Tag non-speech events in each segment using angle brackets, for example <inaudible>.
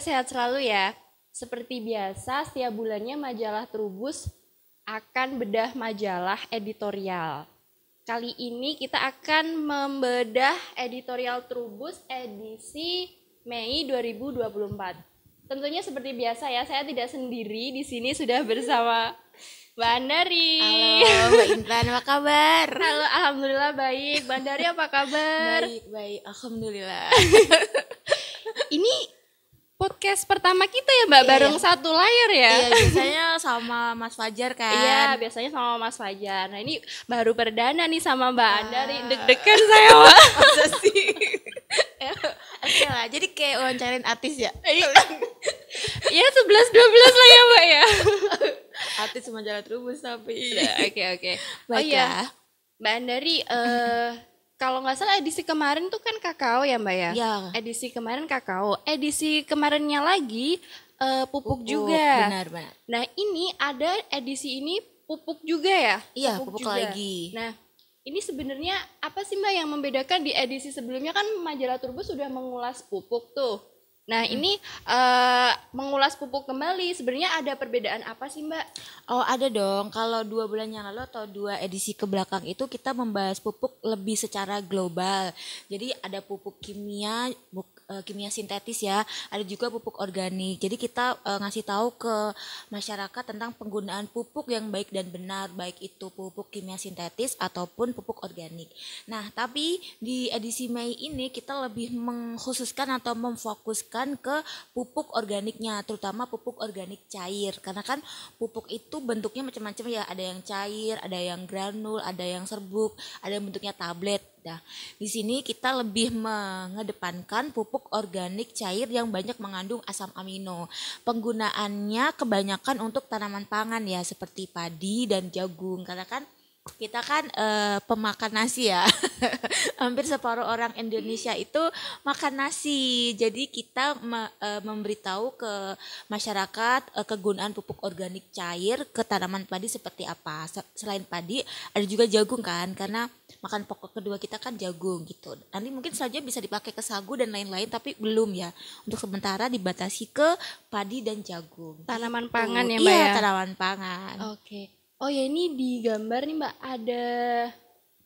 sehat selalu ya. Seperti biasa, setiap bulannya majalah Trubus akan bedah majalah editorial. Kali ini kita akan membedah editorial Trubus edisi Mei 2024. Tentunya seperti biasa ya, saya tidak sendiri di sini sudah bersama Bandari. Halo Mbak Intan, apa kabar? Halo, Alhamdulillah baik. Bandari apa kabar? Baik, baik. Alhamdulillah. <laughs> ini podcast pertama kita ya Mbak, iya. bareng satu layar ya. Iya, <laughs> biasanya sama Mas Fajar kan. Iya, biasanya sama Mas Fajar. Nah, ini baru perdana nih sama Mbak ah. andari deg-degan saya, Mbak. <laughs> Masa sih? Oke lah, jadi kayak wawancarin artis ya? Iya. iya, sebelas dua belas lah ya, Mbak ya. artis jalan Trubus tapi. Iya, oke, oke. Mbak ya, Oh iya. Mbak Andari, uh, kalau nggak salah edisi kemarin tuh kan kakao ya mbak ya? ya. Edisi kemarin kakao, edisi kemarinnya lagi uh, pupuk, pupuk juga. Benar-benar. Nah ini ada edisi ini pupuk juga ya? Iya pupuk, pupuk lagi. Nah ini sebenarnya apa sih mbak yang membedakan di edisi sebelumnya kan majalah Turbo sudah mengulas pupuk tuh. Nah, hmm. ini uh, mengulas pupuk kembali sebenarnya ada perbedaan apa sih, Mbak? Oh, ada dong. Kalau dua bulan yang lalu atau dua edisi ke belakang itu kita membahas pupuk lebih secara global. Jadi ada pupuk kimia, uh, kimia sintetis ya, ada juga pupuk organik. Jadi kita uh, ngasih tahu ke masyarakat tentang penggunaan pupuk yang baik dan benar, baik itu pupuk kimia sintetis ataupun pupuk organik. Nah, tapi di edisi Mei ini kita lebih mengkhususkan atau memfokuskan ke pupuk organiknya, terutama pupuk organik cair. Karena kan pupuk itu bentuknya macam-macam ya, ada yang cair, ada yang granul, ada yang serbuk, ada yang bentuknya tablet. Nah, di sini kita lebih mengedepankan pupuk organik cair yang banyak mengandung asam amino. Penggunaannya kebanyakan untuk tanaman pangan ya seperti padi dan jagung. Karena kan kita kan uh, pemakan nasi ya. <laughs> Hampir separuh orang Indonesia itu makan nasi. Jadi kita me, uh, memberitahu ke masyarakat uh, kegunaan pupuk organik cair ke tanaman padi seperti apa. Selain padi, ada juga jagung kan karena makan pokok kedua kita kan jagung gitu. Nanti mungkin selanjutnya bisa dipakai ke sagu dan lain-lain tapi belum ya. Untuk sementara dibatasi ke padi dan jagung. Tanaman gitu. pangan ya, Mbak iya, ya. tanaman pangan. Oke. Okay. Oh ya ini di gambar nih Mbak ada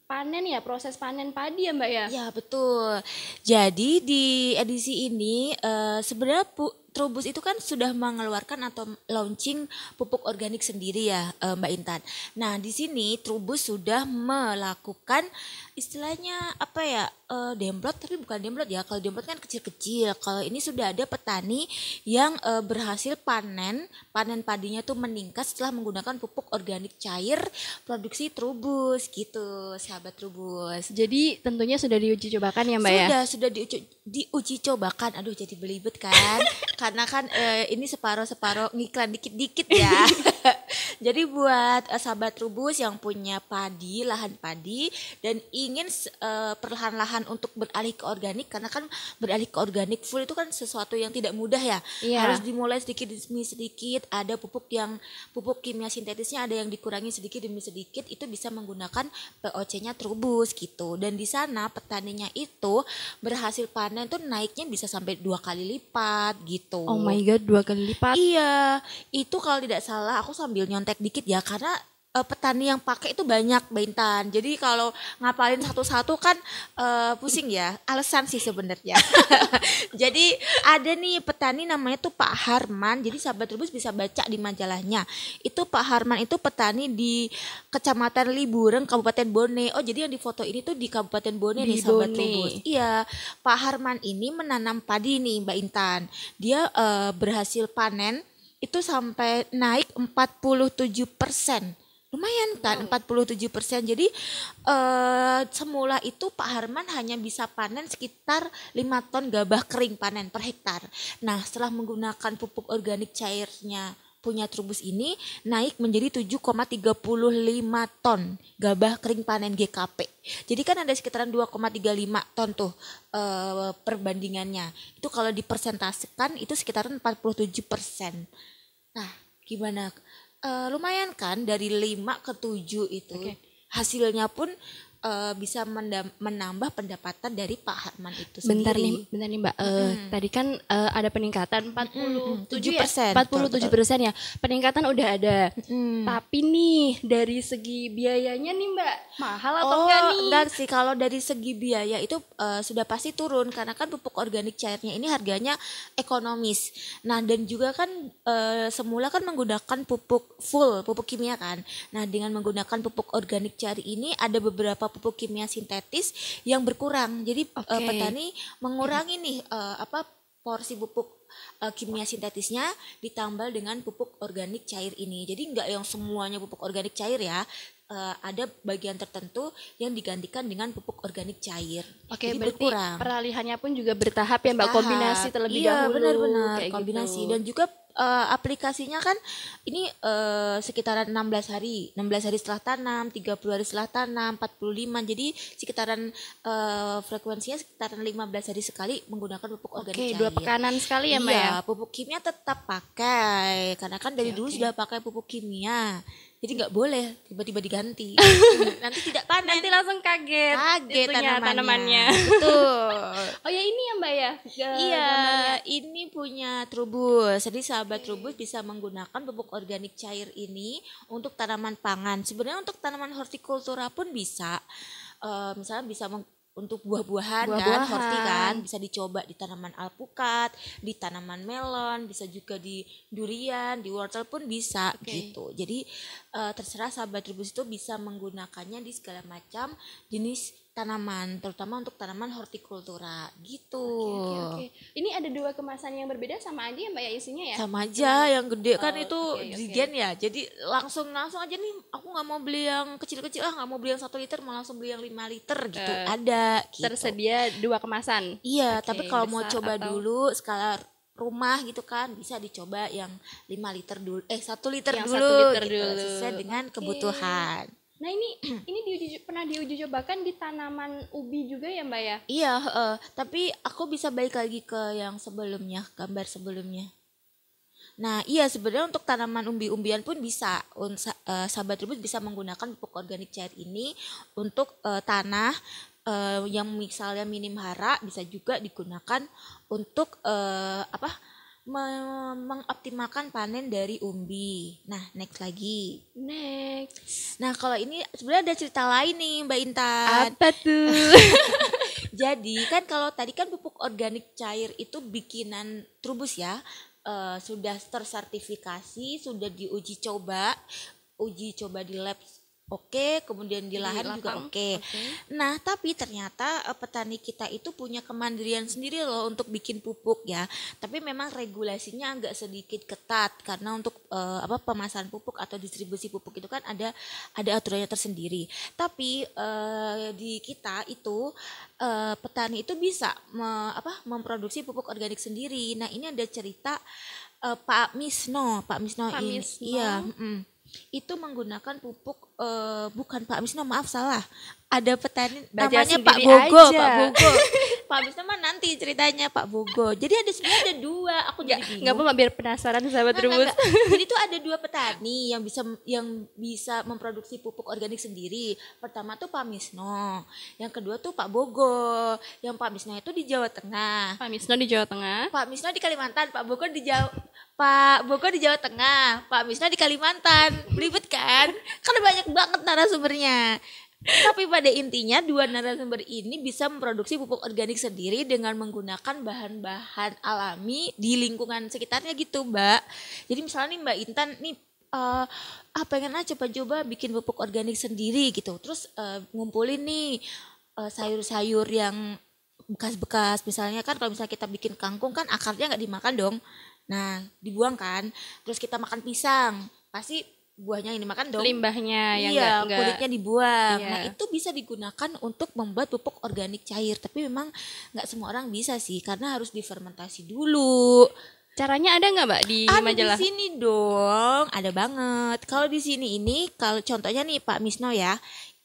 panen ya proses panen padi ya Mbak ya? Ya betul. Jadi di edisi ini uh, sebenarnya Trubus itu kan sudah mengeluarkan atau launching pupuk organik sendiri ya eh, Mbak Intan. Nah di sini Trubus sudah melakukan istilahnya apa ya eh, demplot tapi bukan demplot ya kalau demplot kan kecil-kecil kalau ini sudah ada petani yang eh, berhasil panen panen padinya tuh meningkat setelah menggunakan pupuk organik cair produksi trubus gitu sahabat trubus jadi tentunya sudah diuji cobakan ya mbak sudah, ya sudah sudah diuji diuji cobakan aduh jadi belibet kan <laughs> karena kan uh, ini separuh separuh ngiklan dikit dikit ya <laughs> <laughs> Jadi buat uh, sahabat rubus yang punya padi, lahan padi dan ingin uh, perlahan-lahan untuk beralih ke organik karena kan beralih ke organik full itu kan sesuatu yang tidak mudah ya. Yeah. Harus dimulai sedikit demi sedikit, ada pupuk yang pupuk kimia sintetisnya ada yang dikurangi sedikit demi sedikit itu bisa menggunakan POC-nya trubus gitu. Dan di sana petaninya itu berhasil panen tuh naiknya bisa sampai dua kali lipat gitu. Oh my god, dua kali lipat. Iya, itu kalau tidak salah aku sambil nyontek dikit ya karena uh, petani yang pakai itu banyak Bintan. Jadi kalau ngapalin satu-satu kan uh, pusing ya. Alasan sih sebenarnya. <laughs> jadi ada nih petani namanya tuh Pak Harman. Jadi sahabat rebus bisa baca di majalahnya. Itu Pak Harman itu petani di Kecamatan Libureng, Kabupaten Bone. Oh, jadi yang di foto ini tuh di Kabupaten Bone di nih sahabat Bone. Trubus. Iya, Pak Harman ini menanam padi nih Mbak Intan. Dia uh, berhasil panen itu sampai naik 47 persen lumayan kan 47 hmm. persen jadi eh, semula itu Pak Harman hanya bisa panen sekitar 5 ton gabah kering panen per hektar nah setelah menggunakan pupuk organik cairnya punya Trubus ini naik menjadi 7,35 ton gabah kering panen GKP. Jadi kan ada sekitaran 2,35 ton tuh e, perbandingannya. Itu kalau dipersentasekan itu sekitaran 47 persen Nah, gimana? Uh, lumayan kan dari 5 ke 7 itu. Okay. Hasilnya pun uh, bisa menambah pendapatan dari Pak Harman itu sendiri. Bentar nih, bentar nih Mbak. Uh, Tadi kan uh, ada peningkatan 47 persen, puluh 47 persen ya. Peningkatan udah ada. Hmm. Tapi nih dari segi biayanya nih Mbak, mahal atau oh, enggak nih? Enggak sih, kalau dari segi biaya itu uh, sudah pasti turun karena kan pupuk organik cairnya ini harganya ekonomis. Nah dan juga kan uh, semula kan menggunakan pupuk full, pupuk kimia kan. Nah dengan menggunakan pupuk organik cair ini ada beberapa pupuk kimia sintetis yang berkurang. Jadi eh, okay. uh, petani mengurangi nih uh, apa porsi pupuk uh, kimia sintetisnya ditambah dengan pupuk organik cair ini. Jadi nggak yang semuanya pupuk organik cair ya. Uh, ada bagian tertentu yang digantikan dengan pupuk organik cair. Oke, okay, berarti berkurang. peralihannya pun juga bertahap ya Mbak, kombinasi terlebih iya, dahulu. Iya, benar-benar gitu. kombinasi gitu. dan juga uh, aplikasinya kan ini uh, sekitaran 16 hari, 16 hari setelah tanam, 30 hari setelah tanam, 45. Jadi sekitaran uh, frekuensinya sekitaran 15 hari sekali menggunakan pupuk okay, organik Oke, dua pekanan sekali ya, Mbak iya, ya. pupuk kimia tetap pakai karena kan dari okay, dulu okay. sudah pakai pupuk kimia. Jadi nggak boleh tiba-tiba diganti. <laughs> nanti tidak panen. Nanti langsung kaget. Kaget tanamannya. tanamannya. <laughs> Betul. oh ya ini ya Mbak ya. Iya, ini punya trubus. Jadi sama sahabat rubus bisa menggunakan pupuk organik cair ini untuk tanaman pangan. Sebenarnya untuk tanaman hortikultura pun bisa. uh, misalnya bisa meng, untuk buah-buahan buah, -buahan, Hortikan kan, horti kan bisa dicoba di tanaman alpukat, di tanaman melon, bisa juga di durian, di wortel pun bisa okay. gitu. Jadi uh, terserah sahabat rubus itu bisa menggunakannya di segala macam jenis tanaman, terutama untuk tanaman hortikultura gitu. okay, okay, okay. Ini ada dua kemasan yang berbeda sama aja ya Mbak ya isinya ya? Sama aja, hmm. yang gede oh, kan itu okay, okay. ya. Jadi langsung langsung aja nih aku nggak mau beli yang kecil-kecil ah nggak mau beli yang satu liter, mau langsung beli yang lima liter gitu. Uh, ada. Gitu. Tersedia dua kemasan. Iya, okay, tapi kalau mau coba atau... dulu skala rumah gitu kan bisa dicoba yang lima liter dulu eh satu liter yang dulu satu liter gitu, dulu sesuai dengan kebutuhan. Nah ini <clears throat> ini diuji, pernah diuji cobakan di tanaman ubi juga ya mbak ya? Iya, uh, tapi aku bisa balik lagi ke yang sebelumnya, gambar sebelumnya. Nah iya sebenarnya untuk tanaman umbi-umbian pun bisa, uh, sahabat ribut bisa menggunakan pupuk organik cair ini untuk uh, tanah uh, yang misalnya minim hara bisa juga digunakan untuk uh, apa? mengoptimalkan panen dari umbi. Nah, next lagi. Next. Nah, kalau ini sebenarnya ada cerita lain nih, Mbak Intan. Apa tuh? <laughs> Jadi kan kalau tadi kan pupuk organik cair itu bikinan Trubus ya. Uh, sudah tersertifikasi, sudah diuji coba, uji coba di lab oke, okay, kemudian di lahan juga oke. Okay. okay. Nah, tapi ternyata eh, petani kita itu punya kemandirian sendiri loh untuk bikin pupuk ya. Tapi memang regulasinya agak sedikit ketat karena untuk uh, apa pemasaran pupuk atau distribusi pupuk itu kan ada ada aturannya tersendiri. Tapi uh, di kita itu uh, petani itu bisa me, apa memproduksi pupuk organik sendiri. Nah, ini ada cerita uh, Pak Misno, Pak Misno Pak ini Misno. iya, mm, itu menggunakan pupuk uh, bukan Pak Misno maaf salah ada petani Baca namanya Pak Bogo, aja. Pak Bogo. Pak Misno <laughs> mah nanti ceritanya Pak Bogo. Jadi ada sebenarnya ada dua, aku nggak nggak apa-apa biar penasaran sahabat nah, <laughs> jadi itu ada dua petani yang bisa yang bisa memproduksi pupuk organik sendiri. Pertama tuh Pak Misno, yang kedua tuh Pak Bogo. Yang Pak Misno itu di Jawa Tengah. Pak Misno di Jawa Tengah. Pak Misno di Kalimantan, Pak Bogo di Jawa Pak Bogor di Jawa Tengah, Pak Misno di Kalimantan. Belibet kan? Kan banyak banyak banget narasumbernya. Tapi pada intinya dua narasumber ini bisa memproduksi pupuk organik sendiri dengan menggunakan bahan-bahan alami di lingkungan sekitarnya gitu, Mbak. Jadi misalnya nih Mbak Intan nih uh, ah pengen aja, coba-coba bikin pupuk organik sendiri gitu. Terus uh, ngumpulin nih uh, sayur-sayur yang bekas-bekas misalnya kan kalau misalnya kita bikin kangkung kan akarnya nggak dimakan dong. Nah, dibuang kan. Terus kita makan pisang. Pasti buahnya yang dimakan dong limbahnya yang iya gak, kulitnya dibuang iya. nah itu bisa digunakan untuk membuat pupuk organik cair tapi memang nggak semua orang bisa sih karena harus difermentasi dulu caranya ada nggak mbak di ada majalah di sini dong ada banget kalau di sini ini kalau contohnya nih Pak Misno ya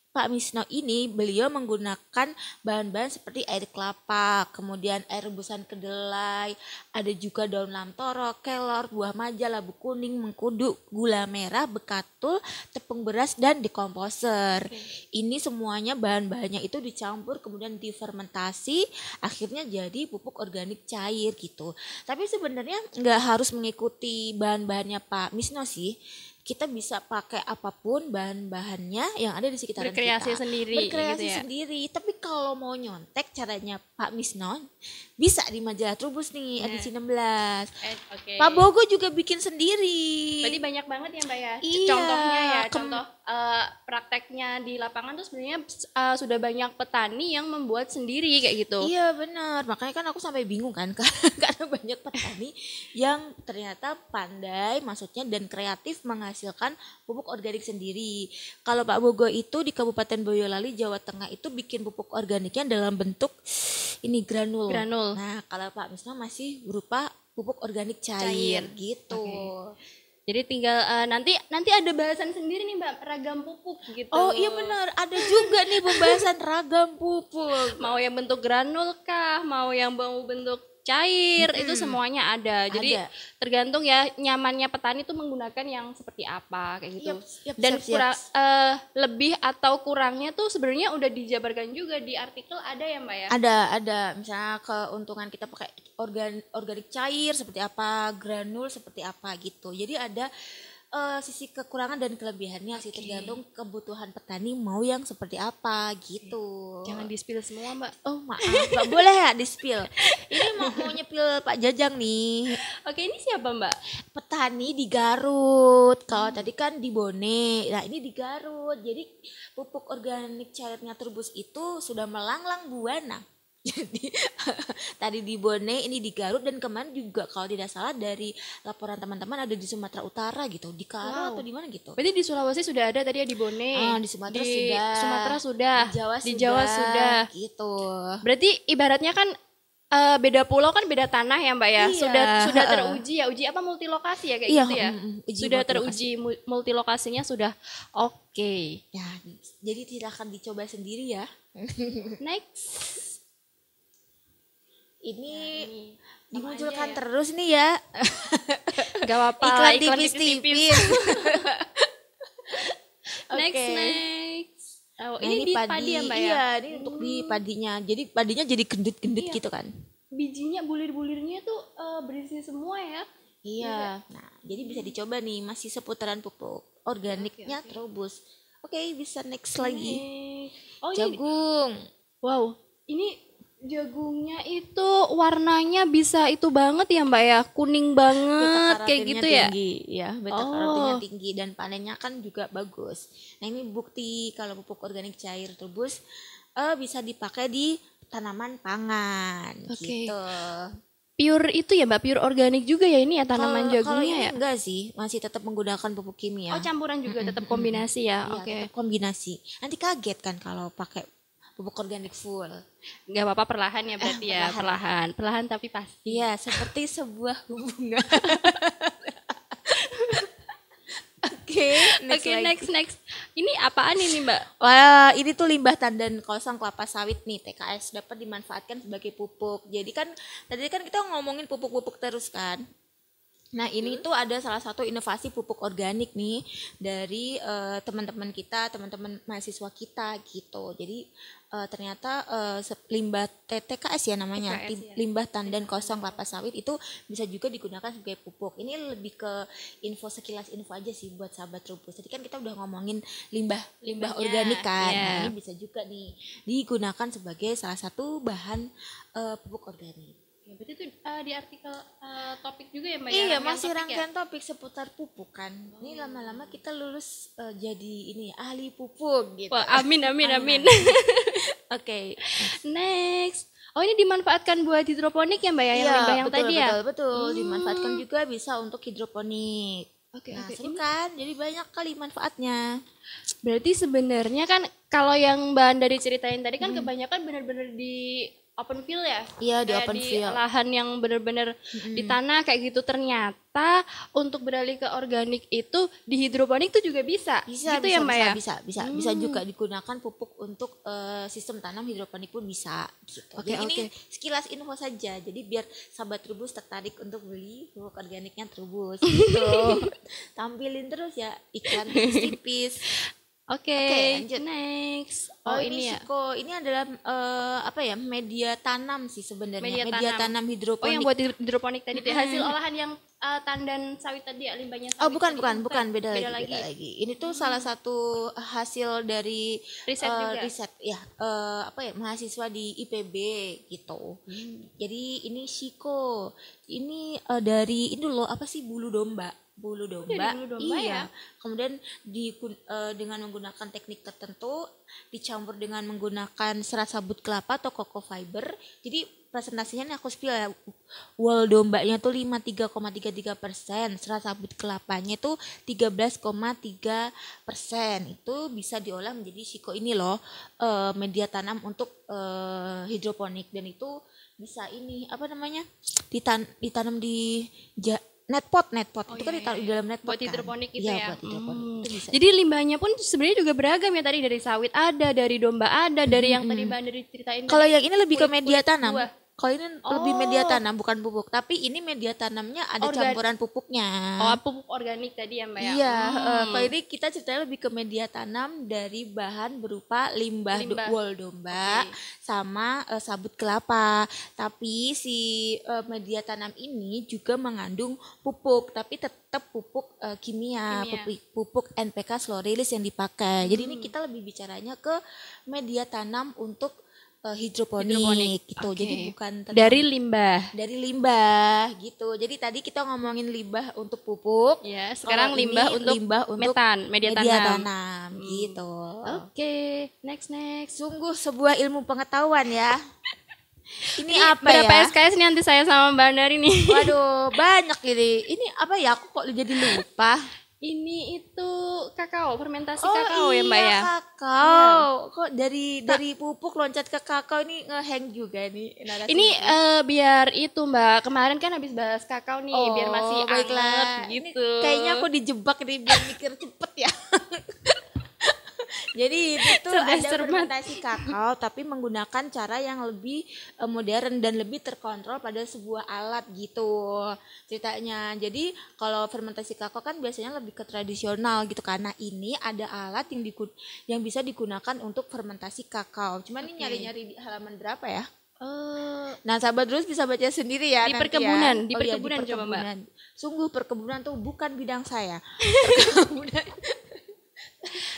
Pak Misno ini beliau menggunakan bahan-bahan seperti air kelapa, kemudian air rebusan kedelai, ada juga daun lamtoro, kelor, buah maja, labu kuning, mengkudu, gula merah, bekatul, tepung beras dan dekomposer. Okay. Ini semuanya bahan-bahannya itu dicampur kemudian difermentasi, akhirnya jadi pupuk organik cair gitu. Tapi sebenarnya nggak harus mengikuti bahan-bahannya Pak Misno sih kita bisa pakai apapun bahan-bahannya yang ada di sekitar berkreasi sendiri berkreasi gitu ya. sendiri tapi kalau mau nyontek caranya Pak Misnon bisa di majalah Trubus nih yeah. edisi 16 eh, okay. Pak Bogo juga bikin sendiri berarti banyak banget ya Mbak ya iya, contohnya ya contoh uh, prakteknya di lapangan tuh sebenarnya uh, sudah banyak petani yang membuat sendiri kayak gitu iya benar makanya kan aku sampai bingung kan <laughs> karena banyak petani petani yang ternyata pandai maksudnya dan kreatif menghasilkan pupuk organik sendiri. Kalau Pak Bogo itu di Kabupaten Boyolali Jawa Tengah itu bikin pupuk organiknya dalam bentuk ini granul. Granul. Nah, kalau Pak Misna masih berupa pupuk organik cair, cair. gitu. Okay. Jadi tinggal uh, nanti nanti ada bahasan sendiri nih Mbak ragam pupuk gitu. Oh iya benar, ada juga nih pembahasan ragam pupuk. Mau yang bentuk granul kah, mau yang mau bentuk cair hmm. itu semuanya ada. Jadi ada. tergantung ya nyamannya petani itu menggunakan yang seperti apa kayak gitu. Yep, yep, Dan yep, kurang yep. Uh, lebih atau kurangnya tuh sebenarnya udah dijabarkan juga di artikel ada ya Mbak ya? Ada, ada. Misalnya keuntungan kita pakai organ organik cair seperti apa, granul seperti apa gitu. Jadi ada uh, sisi kekurangan dan kelebihannya okay. sih tergantung kebutuhan petani mau yang seperti apa gitu. Jangan dispil semua mbak. Oh maaf, nggak boleh ya dispil. Ini mau mau nyepil Pak Jajang nih. Oke ini siapa mbak? Petani di Garut. Kalau hmm. tadi kan di Bone, nah ini di Garut. Jadi pupuk organik cairnya naturbus itu sudah melanglang buana <laughs> jadi tadi di Bone ini di Garut dan kemarin juga kalau tidak salah dari laporan teman-teman ada di Sumatera Utara gitu di Karo wow. atau di mana gitu berarti di Sulawesi sudah ada tadi ya di Bone ah, di Sumatera di sudah Sumatera sudah di Jawa di Jawa sudah gitu berarti ibaratnya kan uh, beda pulau kan beda tanah ya mbak ya iya. sudah sudah teruji ya uji apa multi lokasi ya kayak iya, gitu ya uji sudah teruji multi lokasinya sudah oke okay. ya jadi silahkan dicoba sendiri ya <laughs> next ini ya, dimunculkan ya. terus nih ya. <laughs> Gak apa-apa. Iklan tipis-tipis. <laughs> next okay. next. Oh, nah, ini, ini di padi, padi ya, Mbak ya? Iya, ini hmm. untuk di hmm. padinya. Jadi padinya jadi gendut-gendut iya. gitu kan. Bijinya bulir-bulirnya tuh uh, berisi semua ya. Iya. iya. Nah, jadi bisa dicoba nih masih seputaran pupuk organiknya okay, okay. terobos. Oke, okay, bisa next lagi. Oh, Jagung. Ini, wow, ini jagungnya itu warnanya bisa itu banget ya mbak ya kuning banget kayak gitu ya tinggi ya beta oh. karotinnya tinggi dan panennya kan juga bagus nah ini bukti kalau pupuk organik cair terbus uh, eh, bisa dipakai di tanaman pangan okay. gitu pure itu ya mbak pure organik juga ya ini ya tanaman kalo, jagungnya kalo ya enggak sih masih tetap menggunakan pupuk kimia oh campuran juga mm -hmm. tetap kombinasi ya, iya, oke okay. kombinasi nanti kaget kan kalau pakai pupuk organik full. Nggak apa-apa perlahan ya berarti eh, ya, perlahan. perlahan. tapi pasti. Iya, seperti sebuah hubungan. <laughs> Oke, okay, next, okay, next, next. Ini apaan ini Mbak? Wah, ini tuh limbah tandan kosong kelapa sawit nih TKS dapat dimanfaatkan sebagai pupuk. Jadi kan tadi kan kita ngomongin pupuk-pupuk terus kan. Nah ini hmm. tuh ada salah satu inovasi pupuk organik nih dari uh, teman-teman kita, teman-teman mahasiswa kita gitu. Jadi uh, ternyata uh, limbah TTKS ya namanya TKS, ya. limbah tandan kosong kelapa sawit itu bisa juga digunakan sebagai pupuk ini lebih ke info sekilas info aja sih buat sahabat rumput tadi kan kita udah ngomongin limbah limbah organik kan yeah. nah, iya. ini bisa juga nih digunakan sebagai salah satu bahan uh, pupuk organik Ya, berarti itu uh, di artikel uh, topik juga ya mbak? Ya? Iya ya, masih topik ya? rangkaian ya? topik seputar pupuk kan. Oh. Ini lama-lama kita lulus uh, jadi ini ahli pupuk gitu. Wah, amin amin amin. amin. <laughs> Oke, okay. next. Oh ini dimanfaatkan buat hidroponik ya mbak ya, yang iya, limbah yang tadi ya? Betul betul. Hmm. Dimanfaatkan juga bisa untuk hidroponik. Oke, okay, nah, okay. kan? Jadi banyak kali manfaatnya. Berarti sebenarnya kan kalau yang Mbak dari ceritain tadi kan hmm. kebanyakan benar-benar di open field ya? Iya di open di field. Lahan yang benar-benar hmm. di tanah kayak gitu ternyata untuk beralih ke organik itu di hidroponik itu juga bisa. Bisa gitu bisa, ya Mbak bisa, ya? Bisa bisa hmm. bisa juga digunakan pupuk untuk uh, sistem tanam hidroponik pun bisa. Gitu. Oke okay, oke. Okay. Ini sekilas info saja. Jadi biar sahabat Trubus tertarik untuk beli pupuk organiknya Trubus gitu. <laughs> Tampilin terus ya ikan tipis. <laughs> Oke, okay, okay, next. Oh, oh ini, ini ya. Siko, ini adalah uh, apa ya? Media tanam sih sebenarnya. Media, media tanam. tanam hidroponik. Oh, yang buat hidroponik tadi. Hmm. Hasil olahan yang uh, tandan sawit tadi ya limbahnya oh, sawit oh bukan bukan bukan beda, beda lagi, lagi beda lagi ini tuh hmm. salah satu hasil dari riset uh, juga. riset ya uh, apa ya mahasiswa di IPB gitu hmm. jadi ini Shiko ini uh, dari ini loh apa sih bulu domba bulu iya, domba, bulu domba iya. Ya? Kemudian di uh, dengan menggunakan teknik tertentu dicampur dengan menggunakan serat sabut kelapa atau koko fiber. Jadi presentasinya aku spill ya wall dombanya tuh lima tiga tiga koma tiga persen serat sabut kelapanya koma tiga persen itu bisa diolah menjadi siko ini loh e, media tanam untuk e, hidroponik dan itu bisa ini apa namanya ditan ditanam di ja, netpot netpot oh, itu kan iya, kan di iya, iya. dalam netpot buat kan? hidroponik gitu ya, ya. Buat hidroponik. Hmm. bisa. jadi limbahnya pun sebenarnya juga beragam ya tadi dari sawit ada dari domba ada dari yang tadi mbak dari ceritain kalau yang ini lebih kulit, ke media tanam buah kalau ini oh. lebih media oh. tanam bukan pupuk, tapi ini media tanamnya ada Organ campuran pupuknya. Oh, pupuk organik tadi ya, Mbak ya? Iya, eh, hmm. uh, kalau ini kita ceritanya lebih ke media tanam dari bahan berupa limbah, limbah. Do wol domba okay. sama uh, sabut kelapa. Tapi si uh, media tanam ini juga mengandung pupuk, tapi tetap pupuk uh, kimia, kimia. Pupuk, pupuk NPK slow release yang dipakai. Jadi ini hmm. kita lebih bicaranya ke media tanam untuk uh, hidroponik, hidroponik gitu. Okay. Jadi bukan dari limbah. Dari limbah gitu. Jadi tadi kita ngomongin limbah untuk pupuk. Ya, sekarang oh, limbah untuk limbah untuk metan, media, media tanam. tanam hmm. gitu. Oke, okay. next next. Sungguh sebuah ilmu pengetahuan ya. <laughs> ini, ini apa berapa ya? SKS nih nanti saya sama Mbak Andari nih? Waduh, banyak ini. Ini apa ya? Aku kok jadi lupa. <laughs> ini itu kakao fermentasi oh, kakao ya, iya, ya mbak ya kakao ya. kok dari dari pupuk loncat ke kakao ini ngehang juga nih ini uh, biar itu mbak kemarin kan habis bahas kakao nih oh, biar masih oh, anget gitu ini kayaknya aku dijebak nih biar mikir cepet ya jadi itu ada fermentasi kakao tapi menggunakan cara yang lebih eh, modern dan lebih terkontrol pada sebuah alat gitu ceritanya. Jadi kalau fermentasi kakao kan biasanya lebih ke tradisional gitu karena ini ada alat yang digun yang bisa digunakan untuk fermentasi kakao. Cuman okay. ini nyari-nyari halaman berapa ya? Uh, nah sahabat terus bisa baca sendiri ya di nanti ya. perkebunan ya. di perkebunan, oh, iya, di perkebunan coba mbak sungguh perkebunan tuh bukan bidang saya <laughs>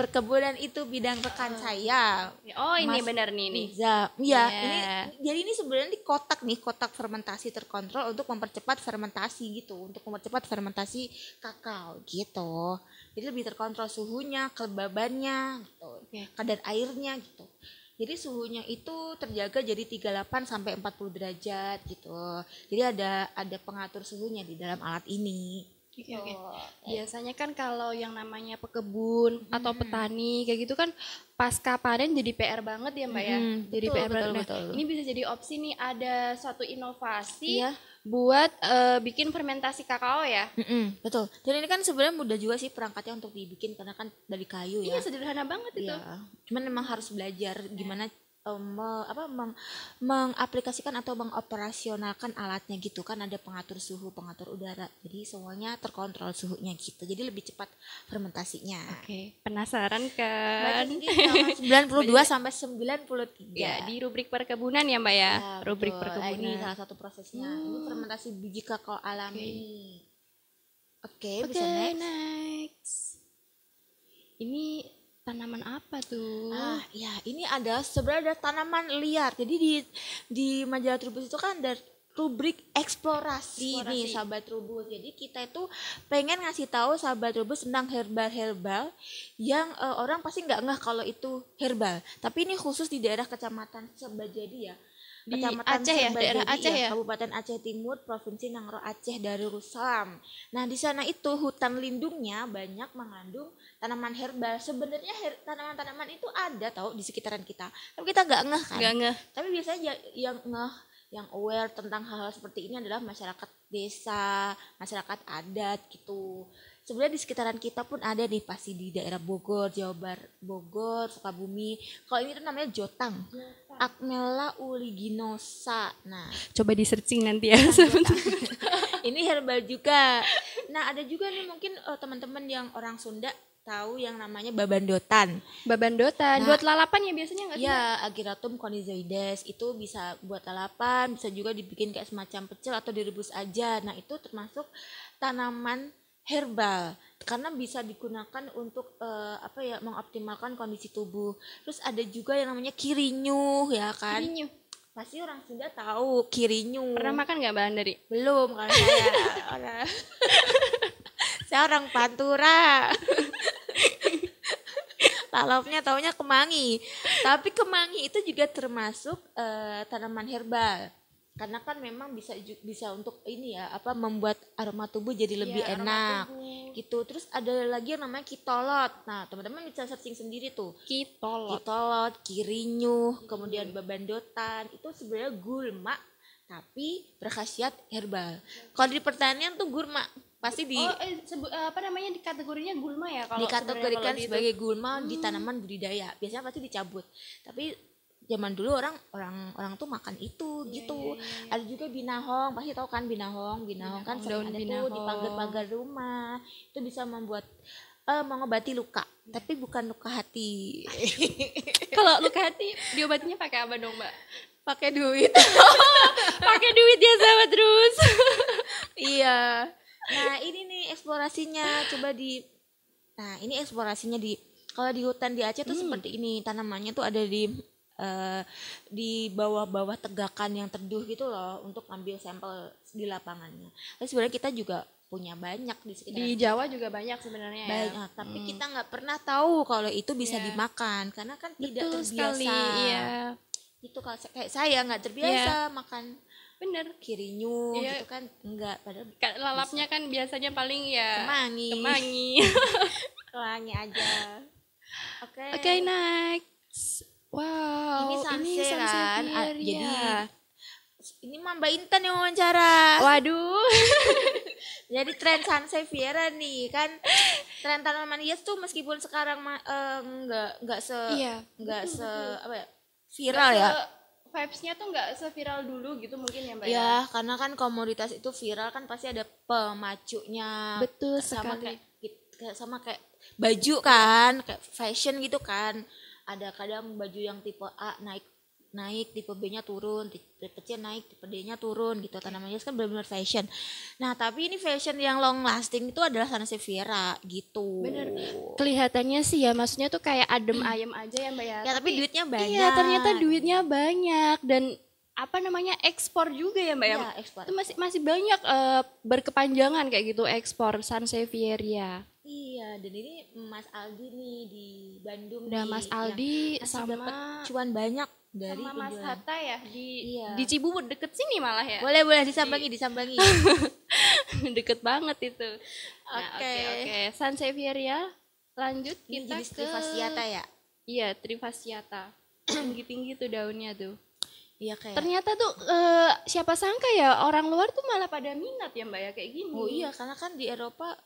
perkebunan itu bidang rekan oh. saya. Oh ini Mas benar nih ini. Iya, yeah. ini jadi ini sebenarnya di kotak nih kotak fermentasi terkontrol untuk mempercepat fermentasi gitu, untuk mempercepat fermentasi kakao gitu. Jadi lebih terkontrol suhunya, kelembabannya gitu, kadar airnya gitu. Jadi suhunya itu terjaga jadi 38 sampai 40 derajat gitu. Jadi ada ada pengatur suhunya di dalam alat ini. Okay, gitu. okay. Biasanya kan kalau yang namanya pekebun hmm. atau petani kayak gitu kan pasca panen jadi PR banget ya mbak hmm, ya. Mm-hmm. Jadi betul, PR betul, banget. betul. Ini bisa jadi opsi nih ada suatu inovasi iya. buat uh, bikin fermentasi kakao ya. mm betul. Jadi ini kan sebenarnya mudah juga sih perangkatnya untuk dibikin karena kan dari kayu iya, ya. Iya sederhana banget iya. itu. Iya. Cuman memang harus belajar gimana Eh, me, apa meng, mengaplikasikan atau mengoperasionalkan alatnya gitu kan ada pengatur suhu pengatur udara jadi semuanya terkontrol suhunya gitu jadi lebih cepat fermentasinya oke okay. penasaran kan <laughs> puluh 92 sampai 93 tiga ya, di rubrik perkebunan ya mbak ya, ya rubrik betul. Nah, perkebunan ini salah satu prosesnya hmm. ini fermentasi biji kakao alami oke okay. okay, okay, bisa next, next. ini tanaman apa tuh? Ah, ya ini ada sebenarnya ada tanaman liar. Jadi di di majalah Trubus itu kan ada rubrik eksplorasi, eksplorasi. nih sahabat Trubus. Jadi kita itu pengen ngasih tahu sahabat Trubus tentang herbal-herbal yang uh, orang pasti nggak ngeh kalau itu herbal. Tapi ini khusus di daerah kecamatan Sebajadi ya di Kecamatan Aceh ya, Serbagiri, daerah Aceh ya? ya, Kabupaten Aceh Timur, Provinsi Nangro Aceh Darussalam. Nah, di sana itu hutan lindungnya banyak mengandung tanaman herbal. Sebenarnya her, tanaman-tanaman itu ada tahu di sekitaran kita. Tapi kita nggak ngeh kan? Gak ngeh. Tapi biasanya ya, yang ngeh yang aware tentang hal-hal seperti ini adalah masyarakat desa, masyarakat adat gitu sebenarnya di sekitaran kita pun ada nih pasti di daerah Bogor Jawa Barat Bogor Sukabumi kalau ini tuh namanya Jotang Akmela uliginosa nah coba di searching nanti ya iya, <laughs> ini herbal juga nah ada juga nih mungkin eh, teman-teman yang orang Sunda tahu yang namanya babandotan. Babandotan. Nah, buat lalapan ya biasanya nggak sih? Ya, agiratum conizoides itu bisa buat lalapan, bisa juga dibikin kayak semacam pecel atau direbus aja. Nah, itu termasuk tanaman herbal karena bisa digunakan untuk uh, apa ya mengoptimalkan kondisi tubuh. Terus ada juga yang namanya kirinyu ya kan. Kirinyu. Pasti orang Sunda tahu kirinyu. Pernah makan nggak bahan dari Belum karena saya orang <laughs> saya orang Pantura. <laughs> Lalopnya taunya kemangi. Tapi kemangi itu juga termasuk uh, tanaman herbal karena kan memang bisa bisa untuk ini ya apa membuat aroma tubuh jadi iya, lebih enak gitu terus ada lagi yang namanya kitolot nah teman-teman bisa searching sendiri tuh kitolot kitolot kirinyu hmm. kemudian babandotan itu sebenarnya gulma tapi berkhasiat herbal kalau di pertanian tuh gulma pasti di oh, eh, eh apa namanya di kategorinya gulma ya kalau dikategorikan kalau sebagai gulma hmm. di tanaman budidaya biasanya pasti dicabut tapi zaman dulu orang orang orang tuh makan itu yeah, gitu yeah, yeah. Iya. ada juga binahong pasti tau kan binahong binahong, kan binahong kan sering ada binahong. tuh di pagar-pagar rumah itu bisa membuat uh, mengobati luka iya. tapi bukan luka hati <laughs> kalau luka hati diobatinya pakai apa dong mbak pakai duit <laughs> pakai duit ya sama terus <laughs> iya nah ini nih eksplorasinya coba di nah ini eksplorasinya di kalau di hutan di Aceh tuh hmm. seperti ini tanamannya tuh ada di Eh, di bawah-bawah tegakan yang teduh gitu loh untuk ambil sampel di lapangannya. Tapi sebenarnya kita juga punya banyak di sekitar di Jawa juga banyak sebenarnya ya. banyak ya? tapi hmm. kita nggak pernah tahu kalau itu bisa yeah. dimakan karena kan Betul tidak terbiasa sekali, iya. itu kalau kayak saya nggak terbiasa yeah. makan bener kirinyu iya. gitu kan enggak padahal lalapnya bisa. kan biasanya paling ya kemangi kemangi <laughs> kemangi aja <laughs> oke okay. oke okay, next Wow, ini sunset, ini sunset kan. Biar, Jadi ya. ini Mamba Intan yang wawancara. Waduh. <laughs> Jadi tren sunset Viera nih kan tren tanaman hias tuh meskipun sekarang uh, eh, enggak enggak se iya. enggak se apa ya? viral ya. Vibes-nya tuh nggak seviral dulu gitu mungkin ya Mbak ya? Ya, karena kan komoditas itu viral kan pasti ada pemacunya. Betul sama sekali. Kayak, sama kayak baju kan, kayak fashion gitu kan ada kadang baju yang tipe A naik naik tipe B-nya turun, tipe C naik, tipe D-nya turun gitu. Tanaman hias kan benar-benar fashion. Nah, tapi ini fashion yang long lasting itu adalah Sansevieria gitu. Bener. Kelihatannya sih ya, maksudnya tuh kayak adem hmm. ayem aja ya, Mbak ya. Ya, tapi, tapi duitnya iya, banyak. Iya, ternyata duitnya banyak dan apa namanya ekspor juga ya mbak ya, ya ekspor. itu masih masih banyak uh, berkepanjangan kayak gitu ekspor Sansevieria Iya, dan ini Mas Aldi nih di Bandung. Udah Mas Aldi sama cuan banyak dari sama Mas Hatta ya di iya. di Cibubur deket sini malah ya. Boleh boleh disambangi di... disambangi. <laughs> deket banget itu. Nah, oke oke. San Xavier ya. Lanjut ini kita jenis ke Trivasiata ya. Iya, Trivasiata. <clears throat> Tinggi-tinggi tuh daunnya tuh. Iya kayak. Ternyata tuh uh, siapa sangka ya orang luar tuh malah pada minat ya Mbak ya kayak gini. Oh iya, karena kan di Eropa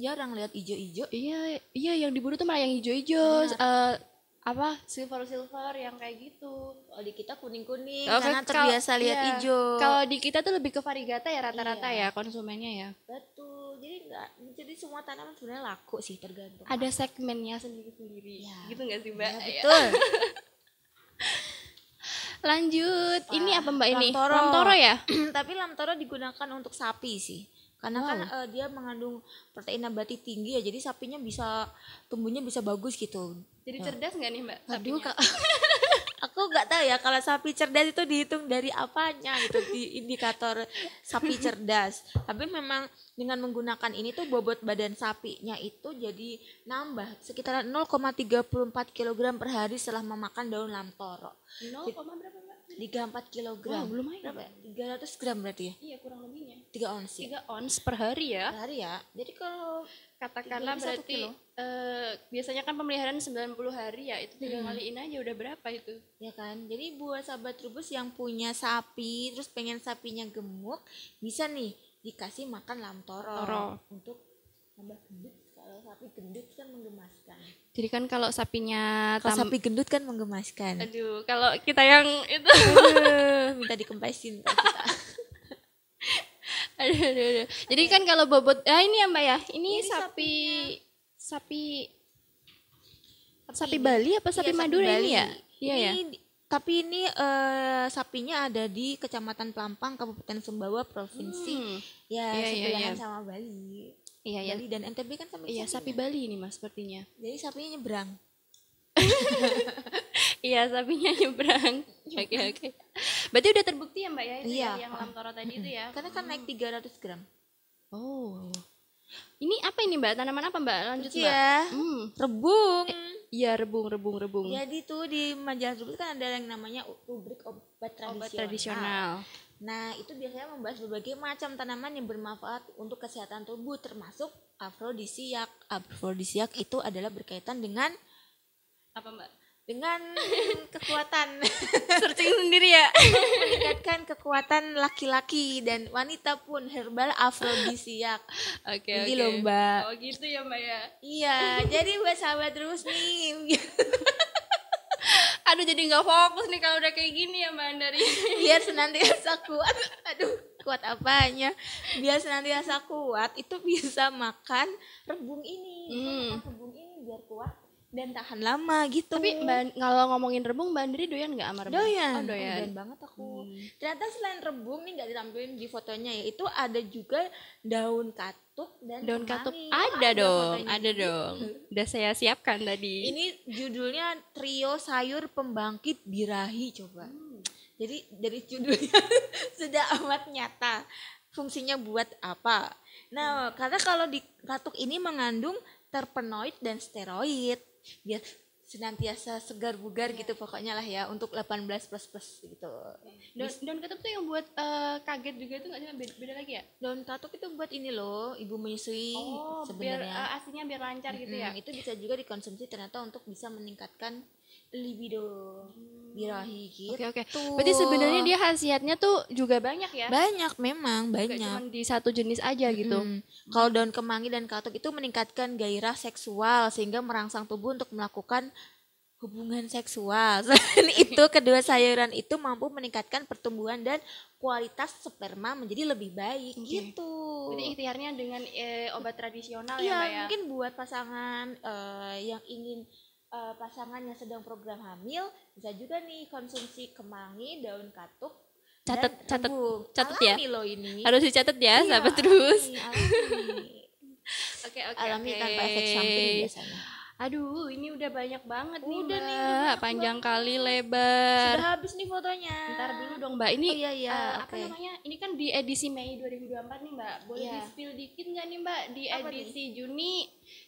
jarang lihat ijo-ijo. Iya, iya yang diburu tuh malah yang ijo-ijo. Nah. Uh, apa silver silver yang kayak gitu kalau di kita kuning kuning oh, karena kan terbiasa kalo, lihat hijau iya. kalau di kita tuh lebih ke varigata ya rata-rata iya. ya konsumennya ya betul jadi nggak jadi semua tanaman sebenarnya laku sih tergantung ada segmennya sendiri sendiri ya. gitu nggak sih mbak ya, betul <laughs> lanjut ini apa mbak ini lamtoro, lamtoro ya <clears throat> tapi lamtoro digunakan untuk sapi sih karena kan, wow. kan uh, dia mengandung protein nabati tinggi ya jadi sapinya bisa tumbuhnya bisa bagus gitu jadi ya. cerdas nggak nih mbak Aduh, sapinya? <laughs> aku nggak tahu ya kalau sapi cerdas itu dihitung dari apanya gitu di indikator sapi <laughs> cerdas tapi memang dengan menggunakan ini tuh bobot badan sapinya itu jadi nambah sekitar 0,34 kg per hari setelah memakan daun lamtoro 0, berapa? tiga kg. Wah, belum main. Berapa 300 ya? gram berarti ya? Iya, kurang lebihnya. 3 ons ya? ons per hari ya. Per hari ya. Jadi kalau katakanlah berarti kilo. Eh, biasanya kan pemeliharaan 90 hari ya, itu tiga hmm. aja udah berapa itu? Ya kan. Jadi buat sahabat rubus yang punya sapi terus pengen sapinya gemuk, bisa nih dikasih makan lam untuk tambah gemuk kalau eh, sapi gendut kan menggemaskan. Jadi kan kalau sapinya kalau sapi gendut kan menggemaskan. Aduh, kalau kita yang itu minta dikempesin kita. <laughs> aduh, aduh, aduh. Jadi kan kalau bobot ah ini ya Mbak ya. Ini ini sapi sapinya... sapi sapi Bali apa sapi iya, Madura sapi ini ya? Iya ya. Tapi ini uh, sapinya ada di Kecamatan Pelampang, Kabupaten Sumbawa, provinsi hmm. ya iya, iya sebelahan iya, iya. sama Bali. Iya, iya. Bali dan NTB kan sama Iya, sapi kan? Bali ini Mas sepertinya. Jadi sapinya nyebrang. iya, sapinya nyebrang. Oke, oke. Okay, okay. Berarti udah terbukti ya, Mbak ya itu iya. yang lamtoro toro tadi itu ya. Karena kan naik 300 gram. Oh. Ini apa ini, Mbak? Tanaman apa, Mbak? Lanjut, Mbak. Iya. Hmm. Rebung. Eh, iya, rebung, rebung, rebung. Jadi tuh di majalah rebung kan ada yang namanya rubrik obat tradisional. Obat tradisional. Nah, itu biasanya membahas berbagai macam tanaman yang bermanfaat untuk kesehatan tubuh termasuk afrodisiak. Afrodisiak itu adalah berkaitan dengan apa, Mbak? Dengan <laughs> kekuatan <laughs> searching sendiri ya. <laughs> Meningkatkan kekuatan laki-laki dan wanita pun herbal afrodisiak. Oke, okay, Jadi okay. lomba. Oh, gitu ya, Mbak ya. Iya, jadi buat sahabat terus nih aduh jadi nggak fokus nih kalau udah kayak gini ya Mbak Andari <laughs> biar senantiasa kuat aduh kuat apanya biar senantiasa kuat itu bisa makan rebung ini hmm. makan rebung ini biar kuat dan tahan lama gitu. Tapi kalau ngomongin rebung, Mbak Andri doyan nggak sama rebung? Doyan. Oh, doyan. Oh, doyan banget aku. Hmm. Ternyata selain rebung nih nggak ditampilin di fotonya ya, itu ada juga daun katuk dan daun kemari. katuk. Ada, ada dong, ada hmm. dong. Udah saya siapkan tadi. Ini judulnya trio sayur pembangkit birahi coba. Hmm. Jadi dari judulnya <laughs> sudah amat nyata. Fungsinya buat apa? Nah, hmm. karena kalau di katuk ini mengandung terpenoid dan steroid biar senantiasa segar bugar yeah. gitu pokoknya lah ya untuk 18 plus plus gitu. Iya. Daun daun katuk tuh yang buat uh, kaget juga itu nggak sih beda, beda lagi ya? Daun katuk itu buat ini loh ibu menyusui oh, sebenarnya. Biar, uh, eh, aslinya biar lancar mm -hmm. gitu ya. Itu bisa juga dikonsumsi ternyata untuk bisa meningkatkan libido hmm. birahi gitu. Oke okay, oke. Okay. Berarti sebenarnya dia khasiatnya tuh juga banyak ya? Banyak memang banyak. cuma di satu jenis aja gitu. Hmm. Kalau daun kemangi dan katuk itu meningkatkan gairah seksual sehingga merangsang tubuh untuk melakukan hubungan seksual. Selain <laughs> itu kedua sayuran itu mampu meningkatkan pertumbuhan dan kualitas sperma menjadi lebih baik okay. gitu. Jadi ikhtiarnya dengan e, obat tradisional ya, ya, Mbak ya. mungkin buat pasangan e, yang ingin uh, pasangan yang sedang program hamil bisa juga nih konsumsi kemangi, daun katuk, catat catat catat ya. Loh ini. Harus dicatat ya, iya, sahabat terus. Alami, alami. <laughs> Oke, oke. Alami tanpa efek samping biasanya. Aduh, ini udah banyak banget udah nih, Udah Nih, Mbak. panjang Mbak. kali lebar. Sudah habis nih fotonya. Ntar dulu dong, Mbak. Ini oh, iya, iya. Uh, eh, okay. apa namanya? Ini kan di edisi Mei 2024 nih, Mbak. Boleh yeah. di-spill dikit nggak nih, Mbak? Di apa edisi nih? Juni,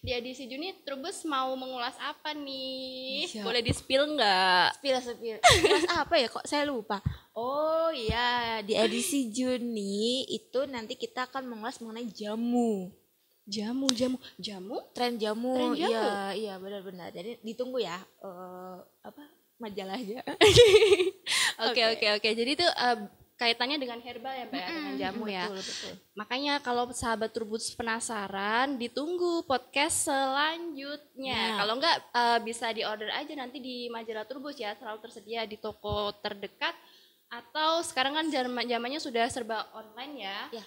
di edisi Juni Trubus mau mengulas apa nih? Siap. Boleh di-spill nggak? Spill, spill. Mengulas apa ya? Kok saya lupa. Oh iya, di edisi Juni itu nanti kita akan mengulas mengenai jamu jamu jamu jamu tren jamu, iya iya benar-benar jadi ditunggu ya uh, apa majalahnya <laughs> oke oke oke jadi itu uh, kaitannya dengan herbal ya pak mm -hmm. dengan jamu ya betul. makanya kalau sahabat turbut penasaran ditunggu podcast selanjutnya nah. kalau enggak uh, bisa diorder aja nanti di majalah turbut ya selalu tersedia di toko terdekat atau sekarang kan zamannya sudah serba online ya, ya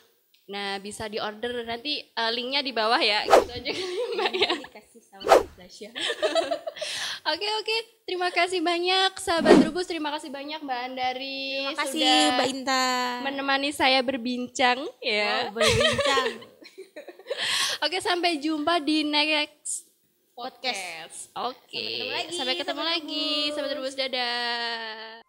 Nah, bisa diorder nanti uh, linknya di bawah ya. Gitu aja kali iya, Mbak iya, ya. Iya, dikasih sama ya. <laughs> Oke oke, terima kasih banyak sahabat Rubus, terima kasih banyak Mbak Andari. Terima kasih sudah Mbak Inta menemani saya berbincang ya. Wow, berbincang. <laughs> oke, sampai jumpa di next podcast. Oke. Okay. Sampai ketemu lagi. Sampai ketemu lagi. Sahabat Rubus dadah.